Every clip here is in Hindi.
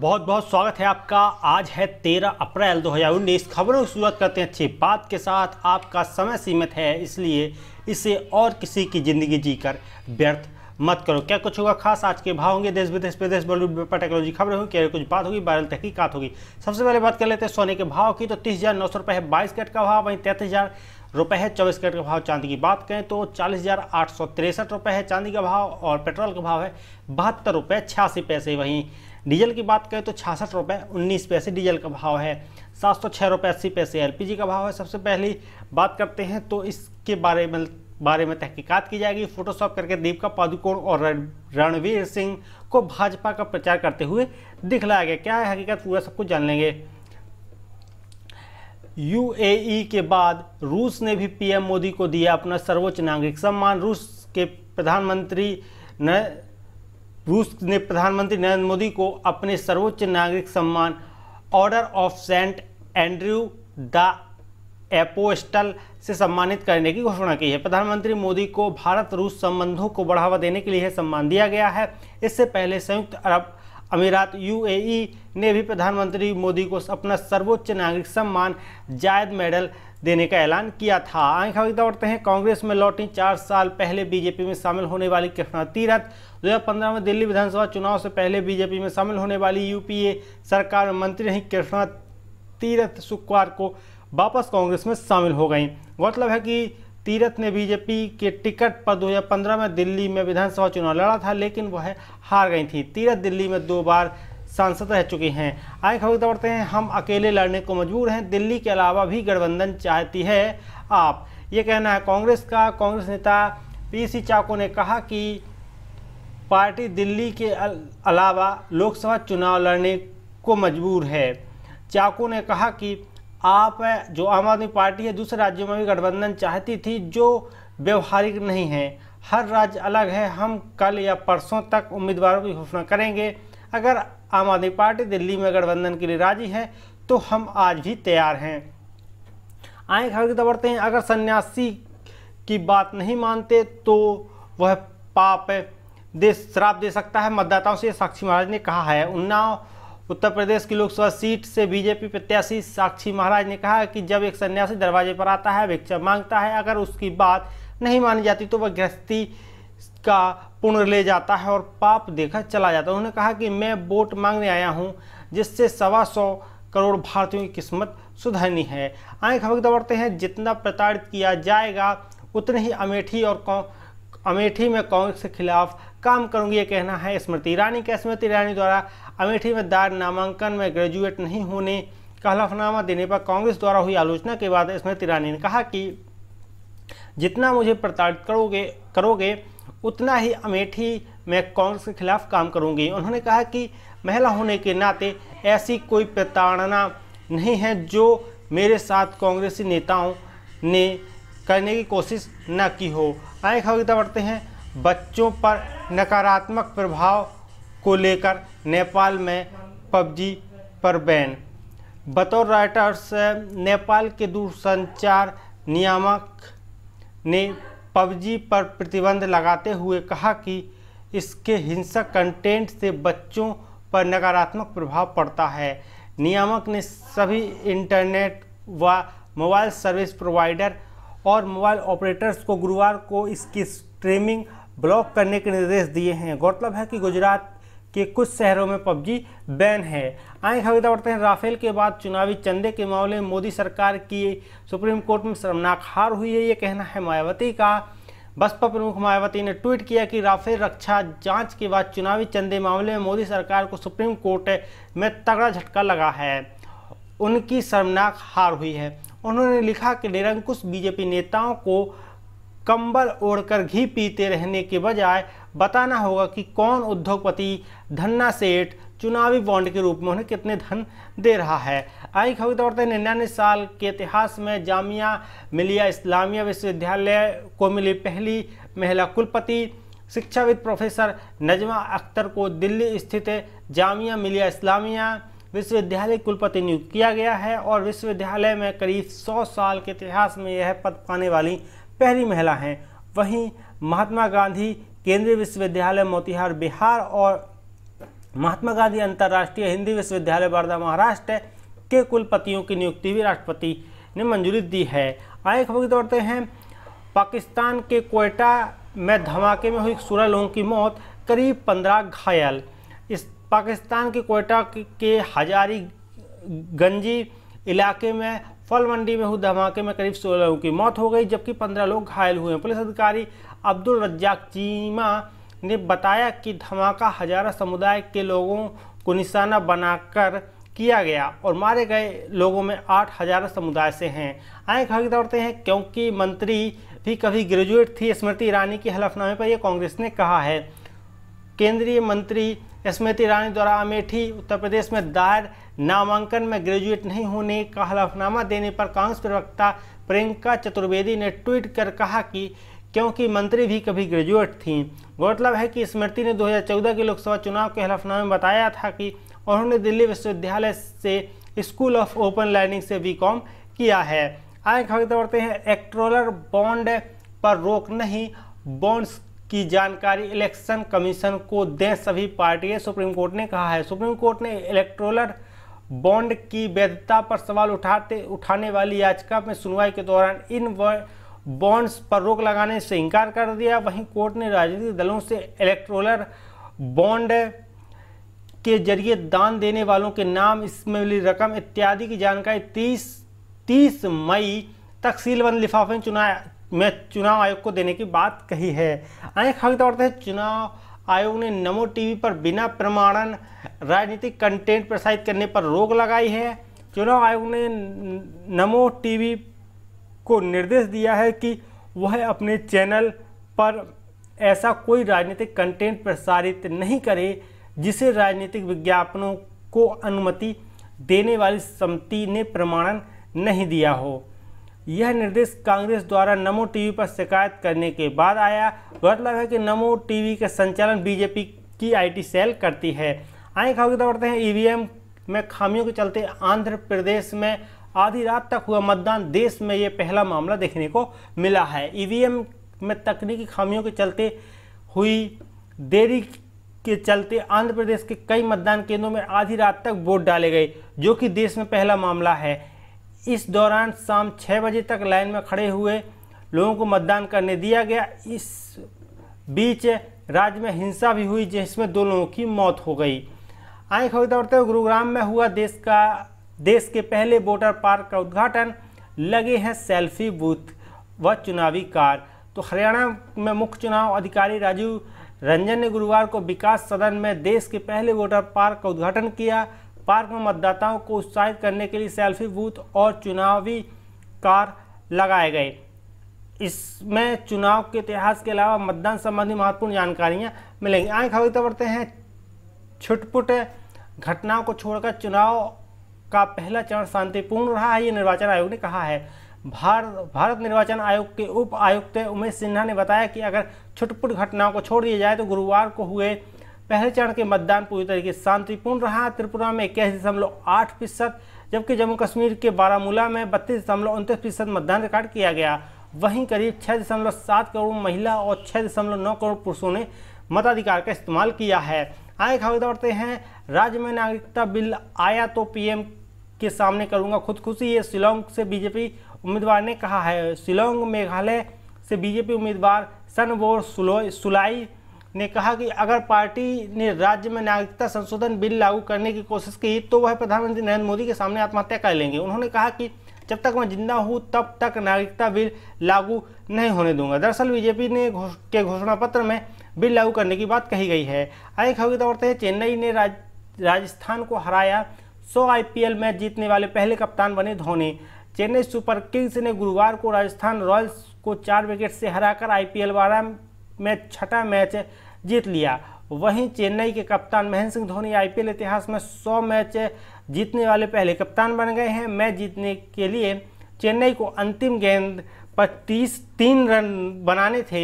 बहुत बहुत स्वागत है आपका आज है 13 अप्रैल 2019 खबरों की शुरुआत करते हैं अच्छी बात के साथ आपका समय सीमित है इसलिए इसे और किसी की ज़िंदगी जीकर व्यर्थ मत करो क्या कुछ होगा खास आज के भाव होंगे देश विदेश प्रदेश बॉलीवुड पर टेक्नोलॉजी खबरें होंगी क्या कुछ बात होगी वायरल तहकीकत होगी सबसे पहले बात कर लेते हैं सोने के भाव की तो तीस हज़ार नौ सौ रुपये है बाईस कैट का भाव वहीं तैंतीस हज़ार रुपए है चौबीस कैरेट का भाव चांदी की बात करें तो चालीस हज़ार आठ सौ तिरसठ रुपये है चांदी का भाव और पेट्रोल का भाव है बहत्तर रुपये छियासी पैसे वहीं डीजल की बात करें तो छियासठ रुपये उन्नीस पैसे डीजल का भाव है सात सौ छः रुपये अस्सी पैसे एल का भाव है सबसे पहली बात करते हैं तो इसके बारे में बारे में तहकीकात की जाएगी फोटोशॉप करके दीपिका पादुकोण और रणवीर सिंह को भाजपा का प्रचार करते हुए दिखलाया गया क्या है हकीकत पूरा सब कुछ जान लेंगे यूएई के बाद रूस ने भी पीएम मोदी को दिया अपना सर्वोच्च नागरिक सम्मान रूस के प्रधानमंत्री न रूस ने प्रधानमंत्री नरेंद्र मोदी को अपने सर्वोच्च नागरिक सम्मान Order of Saint Andrew the Apostle से सम्मानित करने की घोषणा की है प्रधानमंत्री मोदी को भारत रूस संबंधों को बढ़ावा देने के लिए सम्मान दिया गया है इससे पहले संयुक्त अरब अमीरात यूएई ने भी प्रधानमंत्री मोदी को अपना सर्वोच्च नागरिक सम्मान जायद मेडल देने का ऐलान किया था आई खबर दौड़ते हैं कांग्रेस में लौटी चार साल पहले बीजेपी में शामिल होने वाली कृष्णा तीरथ 2015 में दिल्ली विधानसभा चुनाव से पहले बीजेपी में शामिल होने वाली यूपीए सरकार में मंत्री रही कृष्णा तीरथ शुक्रवार को वापस कांग्रेस में शामिल हो गई गौरतलब है कि तीरथ ने बीजेपी के टिकट पर 2015 में दिल्ली में विधानसभा चुनाव लड़ा था लेकिन वह हार गई थी तीरथ दिल्ली में दो बार सांसद रह चुकी हैं आए खबर बढ़ते हैं हम अकेले लड़ने को मजबूर हैं दिल्ली के अलावा भी गठबंधन चाहती है आप ये कहना है कांग्रेस का कांग्रेस नेता पीसी चाको ने कहा कि पार्टी दिल्ली के अलावा लोकसभा चुनाव लड़ने को मजबूर है चाकू ने कहा कि आप जो आम आदमी पार्टी है दूसरे राज्यों में भी गठबंधन चाहती थी जो व्यवहारिक नहीं है हर राज्य अलग है हम कल या परसों तक उम्मीदवारों की घोषणा करेंगे अगर आम आदमी पार्टी दिल्ली में गठबंधन के लिए राजी है तो हम आज भी तैयार हैं आए खबर की तबरते हैं अगर सन्यासी की बात नहीं मानते तो वह पाप दे श्राप दे सकता है मतदाताओं से साक्षी महाराज ने कहा है उन्नाव उत्तर प्रदेश की लोकसभा सीट से बीजेपी प्रत्याशी साक्षी महाराज ने कहा कि जब एक सन्यासी दरवाजे पर आता है भिक्षा मांगता है अगर उसकी बात नहीं मानी जाती तो वह गृहस्थी का पुण्य ले जाता है और पाप देखा चला जाता है उन्होंने कहा कि मैं वोट मांगने आया हूँ जिससे सवा सौ करोड़ भारतीयों की किस्मत सुधरनी है आए खबर दौड़ते हैं जितना प्रताड़ित किया जाएगा उतने ही अमेठी और अमेठी में कांग्रेस के खिलाफ काम करूंगी ये कहना है स्मृति ईरानी के स्मृति ईरानी द्वारा अमेठी में दायर नामांकन में ग्रेजुएट नहीं होने का हलफनामा देने पर कांग्रेस द्वारा हुई आलोचना के बाद स्मृति ईरानी ने कहा कि जितना मुझे प्रताड़ित करोगे करोगे उतना ही अमेठी में कांग्रेस के खिलाफ काम करूंगी उन्होंने कहा कि महिला होने के नाते ऐसी कोई प्रताड़ना नहीं है जो मेरे साथ कांग्रेसी नेताओं ने करने की कोशिश न की हो आए खबर बढ़ते हैं बच्चों पर नकारात्मक प्रभाव को लेकर नेपाल में पबजी पर बैन बतौर राइटर्स नेपाल के दूरसंचार नियामक ने पबजी पर प्रतिबंध लगाते हुए कहा कि इसके हिंसक कंटेंट से बच्चों पर नकारात्मक प्रभाव पड़ता है नियामक ने सभी इंटरनेट व मोबाइल सर्विस प्रोवाइडर और मोबाइल ऑपरेटर्स को गुरुवार को इसकी स्ट्रीमिंग ब्लॉक करने के निर्देश दिए हैं गौरतलब है कि गुजरात के कुछ शहरों में पबजी बैन है आए खबर बढ़ते हैं राफेल के बाद चुनावी चंदे के मामले में मोदी सरकार की सुप्रीम कोर्ट में शर्मनाक हार हुई है ये कहना है मायावती का बसपा प्रमुख मायावती ने ट्वीट किया कि राफेल रक्षा जांच के बाद चुनावी चंदे मामले में मोदी सरकार को सुप्रीम कोर्ट में तगड़ा झटका लगा है उनकी शर्मनाक हार हुई है उन्होंने लिखा कि निरंकुश बीजेपी नेताओं को कंबल ओढ़कर घी पीते रहने के बजाय बताना होगा कि कौन उद्योगपति धन्ना सेठ चुनावी बॉन्ड के रूप में उन्हें कितने धन दे रहा है आई खबर तौर पर निन्यानवे साल के इतिहास में जामिया मिलिया इस्लामिया विश्वविद्यालय को मिली पहली महिला कुलपति शिक्षाविद प्रोफेसर नजमा अख्तर को दिल्ली स्थित जामिया मिलिया इस्लामिया विश्वविद्यालय कुलपति नियुक्त किया गया है और विश्वविद्यालय में करीब 100 साल के इतिहास में यह पद पाने वाली पहली महिला हैं वहीं महात्मा गांधी केंद्रीय विश्वविद्यालय मोतिहार बिहार और महात्मा गांधी अंतर्राष्ट्रीय हिंदी विश्वविद्यालय वर्धा महाराष्ट्र के कुलपतियों की नियुक्ति भी राष्ट्रपति ने मंजूरी दी है आए खबर की दौड़ते हैं पाकिस्तान के कोयटा में धमाके में हुई सोलह लोगों की मौत करीब पंद्रह घायल इस पाकिस्तान के कोयटा के हजारी गंजी इलाके में फल मंडी में हुए धमाके में करीब सोलह लोगों की मौत हो गई जबकि पंद्रह लोग घायल हुए पुलिस अधिकारी अब्दुल रज्जाक चीमा ने बताया कि धमाका हजारा समुदाय के लोगों को निशाना बनाकर किया गया और मारे गए लोगों में आठ हजारा समुदाय से हैं आए खबर दौड़ते हैं क्योंकि मंत्री भी कभी ग्रेजुएट थी स्मृति ईरानी के हलफनामे पर यह कांग्रेस ने कहा है केंद्रीय मंत्री स्मृति ईरानी द्वारा अमेठी उत्तर प्रदेश में दायर नामांकन में ग्रेजुएट नहीं होने का हलफनामा देने पर कांग्रेस प्रवक्ता प्रियंका चतुर्वेदी ने ट्वीट कर कहा कि क्योंकि मंत्री भी कभी ग्रेजुएट थीं गौरतलब है कि स्मृति ने 2014 के लोकसभा चुनाव के हलफनामे में बताया था कि उन्होंने दिल्ली विश्वविद्यालय से स्कूल ऑफ ओपन लर्निंग से बी किया है आए खबर बढ़ते हैं एक्ट्रोलर बॉन्ड पर रोक नहीं बॉन्ड्स की जानकारी इलेक्शन कमीशन को दें सभी पार्टियां सुप्रीम कोर्ट ने कहा है सुप्रीम कोर्ट ने इलेक्ट्रोलर बॉन्ड की वैधता पर सवाल उठाते उठाने वाली याचिका में सुनवाई के दौरान इन बॉन्ड्स पर रोक लगाने से इनकार कर दिया वहीं कोर्ट ने राजनीतिक दलों से इलेक्ट्रोलर बॉन्ड के जरिए दान देने वालों के नाम इसमें मिली रकम इत्यादि की जानकारी तीस तीस मई तक सीलबंद लिफाफे चुनाव में चुनाव आयोग को देने की बात कही है अनेक खबर तौर पर चुनाव आयोग ने नमो टीवी पर बिना प्रमाणन राजनीतिक कंटेंट प्रसारित करने पर रोक लगाई है चुनाव आयोग ने नमो टीवी को निर्देश दिया है कि वह अपने चैनल पर ऐसा कोई राजनीतिक कंटेंट प्रसारित नहीं करे जिसे राजनीतिक विज्ञापनों को अनुमति देने वाली समिति ने प्रमाणन नहीं दिया हो यह निर्देश कांग्रेस द्वारा नमो टीवी पर शिकायत करने के बाद आया गौरतलब है कि नमो टीवी का संचालन बीजेपी की आईटी सेल करती है आए खबर की दौड़ते हैं ईवीएम e में खामियों के चलते आंध्र प्रदेश में आधी रात तक हुआ मतदान देश में ये पहला मामला देखने को मिला है ईवीएम e में तकनीकी खामियों के चलते हुई देरी के चलते आंध्र प्रदेश के कई मतदान केंद्रों में आधी रात तक वोट डाले गए जो कि देश में पहला मामला है इस दौरान शाम छः बजे तक लाइन में खड़े हुए लोगों को मतदान करने दिया गया इस बीच राज्य में हिंसा भी हुई जिसमें दो लोगों की मौत हो गई खबर दौड़ते हुए गुरुग्राम में हुआ देश का देश के पहले वोटर पार्क का उद्घाटन लगे हैं सेल्फी बूथ व चुनावी कार तो हरियाणा में मुख्य चुनाव अधिकारी राजीव रंजन ने गुरुवार को विकास सदन में देश के पहले वोटर पार्क का उद्घाटन किया पार्क में मतदाताओं को उत्साहित करने के लिए सेल्फी बूथ और चुनावी कार लगाए गए इसमें चुनाव के इतिहास के अलावा मतदान संबंधी महत्वपूर्ण जानकारियाँ मिलेंगी आए खबर बढ़ते हैं छुटपुट घटनाओं को छोड़कर चुनाव का पहला चरण शांतिपूर्ण रहा है ये निर्वाचन आयोग ने कहा है भारत भारत निर्वाचन आयोग के उप आयुक्त उमेश सिन्हा ने बताया कि अगर छुटपुट घटनाओं को छोड़ दिया जाए तो गुरुवार को हुए पहले चरण के मतदान पूरी तरीके से शांतिपूर्ण रहा त्रिपुरा में इक्कीस दशमलव आठ फीसद जबकि जम्मू कश्मीर के बारामूला में बत्तीस दशमलव उनतीस फीसद मतदान रिकॉर्ड किया गया वहीं करीब छः दशमलव सात करोड़ महिला और छः दशमलव नौ करोड़ पुरुषों ने मताधिकार का इस्तेमाल किया है आए खबर दौड़ते हैं राज्य में नागरिकता बिल आया तो पीएम के सामने करूंगा खुदकुशी ये शिलोंग से बीजेपी उम्मीदवार ने कहा है शिलोंग मेघालय से बीजेपी उम्मीदवार सनबोर सुलाई ने कहा कि अगर पार्टी ने राज्य में नागरिकता संशोधन बिल लागू करने की कोशिश की तो वह प्रधानमंत्री नरेंद्र मोदी के सामने आत्महत्या कर लेंगे उन्होंने कहा कि जब तक मैं जिंदा हूँ तब तक नागरिकता बिल लागू नहीं होने दूंगा दरअसल बीजेपी ने घोष के घोषणा पत्र में बिल लागू करने की बात कही गई है आई खबर की दौड़ते हैं चेन्नई ने राज, राजस्थान को हराया सौ आईपीएल मैच जीतने वाले पहले कप्तान बने धोनी चेन्नई सुपर किंग्स ने गुरुवार को राजस्थान रॉयल्स को चार विकेट से हराकर आईपीएल बारह में छठा मैच जीत लिया वहीं चेन्नई के कप्तान महेंद्र सिंह धोनी आईपीएल इतिहास में 100 मैच जीतने वाले पहले कप्तान बन गए हैं मैच जीतने के लिए चेन्नई को अंतिम गेंद पर तीस तीन रन बनाने थे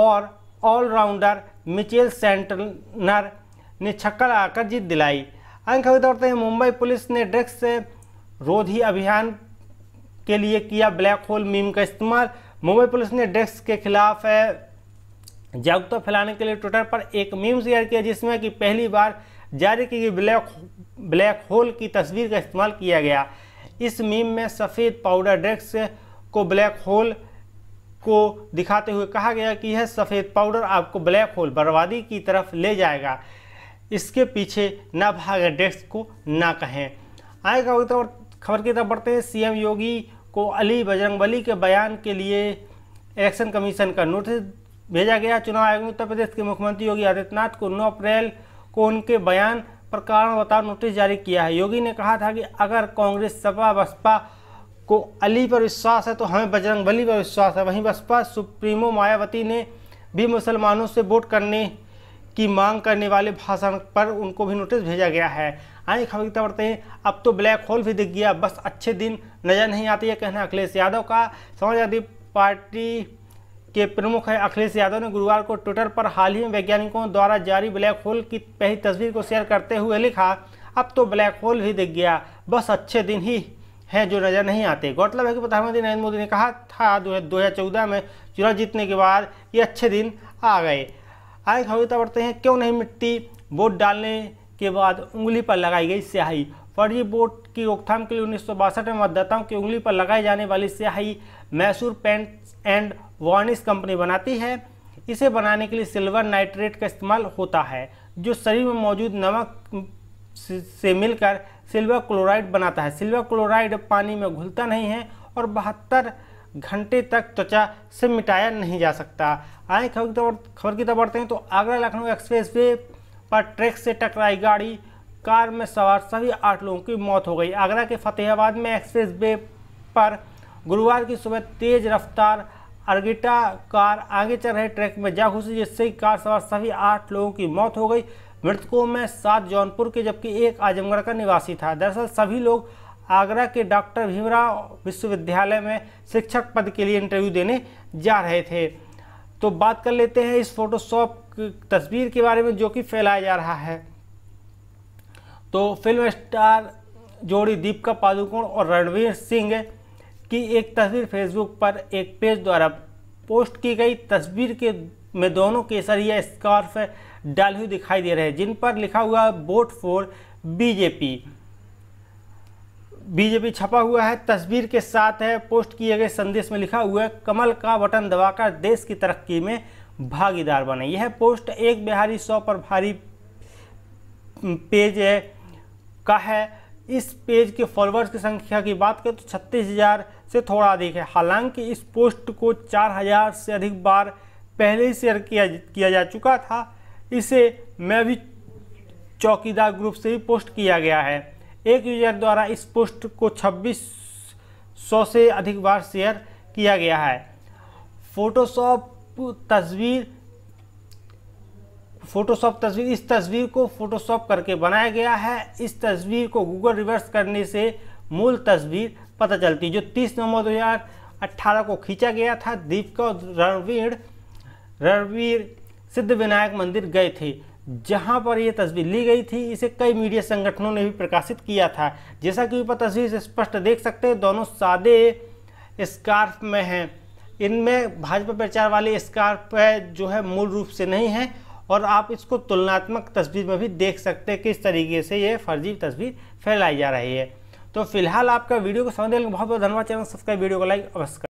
और ऑलराउंडर मिचेल सेंटनर ने छक्का आकर जीत दिलाई अंक अभी दौड़ते हैं मुंबई पुलिस ने ड्रग्स रोधी अभियान के लिए किया ब्लैक होल मीम का इस्तेमाल मुंबई पुलिस ने ड्रग्स के खिलाफ जागरूकता फैलाने के लिए ट्विटर पर एक मीम शेयर किया जिसमें कि पहली बार जारी की गई ब्लैक ब्लैक होल की तस्वीर का इस्तेमाल किया गया इस मीम में सफ़ेद पाउडर ड्रग्स को ब्लैक होल को दिखाते हुए कहा गया कि यह सफ़ेद पाउडर आपको ब्लैक होल बर्बादी की तरफ ले जाएगा इसके पीछे ना भाग ड्रग्स को ना कहें आए खबर की तरफ खबर की तरफ बढ़ते हैं सीएम योगी को अली बजरंगबली के बयान के लिए इलेक्शन कमीशन का नोटिस भेजा गया चुनाव आयोग उत्तर प्रदेश के मुख्यमंत्री योगी आदित्यनाथ को 9 अप्रैल को उनके बयान प्रकार बताओ नोटिस जारी किया है योगी ने कहा था कि अगर कांग्रेस सपा बसपा को अली पर विश्वास है तो हमें बजरंग बली पर विश्वास है वहीं बसपा सुप्रीमो मायावती ने भी मुसलमानों से वोट करने की मांग करने वाले भाषण पर उनको भी नोटिस भेजा गया है आइए खबर की बढ़ते हैं अब तो ब्लैक होल भी दिख गया बस अच्छे दिन नज़र नहीं आती यह कहना अखिलेश यादव का समाजवादी पार्टी के प्रमुख है अखिलेश यादव ने गुरुवार को ट्विटर पर हाल ही में वैज्ञानिकों द्वारा जारी ब्लैक होल की पहली तस्वीर को शेयर करते हुए लिखा अब तो ब्लैक होल भी दिख गया बस अच्छे दिन ही हैं जो नज़र नहीं आते गौरतलब है कि प्रधानमंत्री नरेंद्र मोदी ने कहा था दो हज़ार चौदह में चुनाव जीतने के बाद ये अच्छे दिन आ गए आए खबरता बढ़ते हैं क्यों नहीं मिट्टी वोट डालने के बाद उंगली पर लगाई गई स्याही फर्जी वोट की रोकथाम के लिए उन्नीस में मतदाताओं की उंगली पर लगाए जाने वाली स्याही Mysore paint and varnish company बनाती है इसे बनाने के लिए सिल्वर नाइट्रेट का इस्तेमाल होता है जो शरीर में मौजूद नमक से मिलकर सिल्वर क्लोराइड बनाता है सिल्वर क्लोराइड पानी में घुलता नहीं है और बहत्तर घंटे तक त्वचा से मिटाया नहीं जा सकता आए खबर खबर की तरफ बढ़ते हैं तो आगरा लखनऊ एक्सप्रेस वे पर ट्रैक से टकराई गाड़ी कार में सवार सभी आठ लोगों की मौत हो गई आगरा के फतेहाबाद में एक्सप्रेस वे पर गुरुवार की सुबह तेज रफ्तार अर्गिटा कार आगे चल रहे ट्रैक में जा घुसी जिससे कार सवार सभी आठ लोगों की मौत हो गई मृतकों में सात जौनपुर के जबकि एक आजमगढ़ का निवासी था दरअसल सभी लोग आगरा के डॉक्टर भीमराव विश्वविद्यालय में शिक्षक पद के लिए इंटरव्यू देने जा रहे थे तो बात कर लेते हैं इस फोटोशॉप तस्वीर के बारे में जो कि फैलाया जा रहा है तो फिल्म स्टार जोड़ी दीपिका पादुकोण और रणवीर सिंह कि एक तस्वीर फेसबुक पर एक पेज द्वारा पोस्ट की गई तस्वीर के में दोनों केसर या स्कॉर्फ डाली हुई दिखाई दे रहे हैं जिन पर लिखा हुआ वोट फॉर बीजेपी बीजेपी छपा हुआ है तस्वीर के साथ है पोस्ट किए गए संदेश में लिखा हुआ है कमल का बटन दबाकर देश की तरक्की में भागीदार बने यह पोस्ट एक बिहारी सौ पर भारी पेज है का है इस पेज के फॉलोअर्स की संख्या की बात करें तो छत्तीस हज़ार से थोड़ा अधिक है हालांकि इस पोस्ट को 4000 से अधिक बार पहले ही शेयर किया किया जा चुका था इसे मैं भी चौकीदार ग्रुप से ही पोस्ट किया गया है एक यूजर द्वारा इस पोस्ट को छब्बीस सौ से अधिक बार शेयर किया गया है फोटोशॉप तस्वीर फोटोशॉप तस्वीर इस तस्वीर को फोटोशॉप करके बनाया गया है इस तस्वीर को गूगल रिवर्स करने से मूल तस्वीर पता चलती जो 30 नवंबर 2018 को खींचा गया था दीपिका और रणवीर रणवीर सिद्ध विनायक मंदिर गए थे जहां पर यह तस्वीर ली गई थी इसे कई मीडिया संगठनों ने भी प्रकाशित किया था जैसा कि ऊपर तस्वीर से स्पष्ट देख सकते हैं दोनों सादे स्कार्फ में हैं इनमें भाजपा प्रचार वाले स्कार्फ जो है मूल रूप से नहीं है और आप इसको तुलनात्मक तस्वीर में भी देख सकते हैं किस तरीके से ये फर्जी तस्वीर फैलाई जा रही है तो फिलहाल आपका वीडियो को समझ देने बहुत बहुत धन्यवाद चैनल सब्सक्राइब वीडियो को लाइक अवश्य